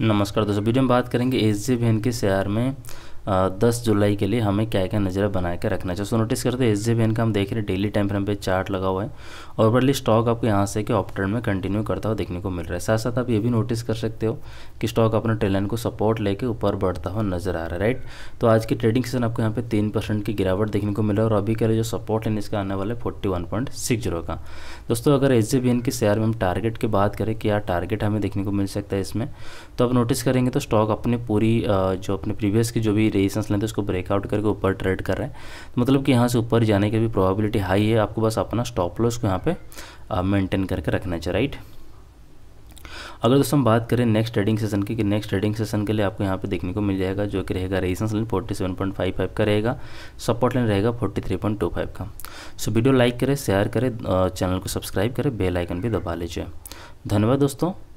नमस्कार दोस्तों वीडियो में बात करेंगे एस जे के शेयर में दस जुलाई के लिए हमें क्या क्या नजरिया बना के रखना चाहिए सो नोटिस करते हैं एस जे का हम देख रहे हैं डेली टाइम फ्रेम पे चार्ट लगा हुआ है और बरली स्टॉक आपको यहाँ से कि ऑप्टर में कंटिन्यू करता हुआ देखने को मिल रहा है साथ साथ आप ये भी नोटिस कर सकते हो कि स्टॉक अपने टेलन को सपोर्ट लेके ऊपर बढ़ता हुआ नजर आ रहा है राइट तो आज की ट्रेडिंग सेशन आपको यहाँ पे तीन परसेंट की गिरावट देखने को मिला और अभी के जो सपोर्ट है इसका आने वाला है forty one point six zero का दोस्तों अगर एस जे के शेयर में हम टारगेट की बात करें कि यार टारगेट हमें देखने को मिल सकता है इसमें तो आप नोटिस करेंगे तो स्टॉक अपने पूरी जो अपने प्रीवियस की जो भी रेजिस्टेंस लेते हैं उसको तो ब्रेकआउट करके ऊपर ट्रेड कर रहे हैं तो मतलब कि यहाँ से ऊपर जाने की भी प्रोबेबिलिटी हाई है आपको बस अपना स्टॉप लॉस को यहाँ पे मेंटेन करके रखना चाहिए राइट अगर दोस्तों हम बात करें नेक्स्ट ट्रेडिंग सेशन की कि नेक्स्ट ट्रेडिंग सेशन के लिए आपको यहाँ पे देखने को मिल जाएगा जो कि रहेगा रेजिस्टेंस लाइन 47.55 का रहेगा सपोर्ट लाइन रहेगा 43.25 का सो वीडियो लाइक करें शेयर करें चैनल को सब्सक्राइब करें बेल आइकन भी दबा लीजिए धन्यवाद दोस्तों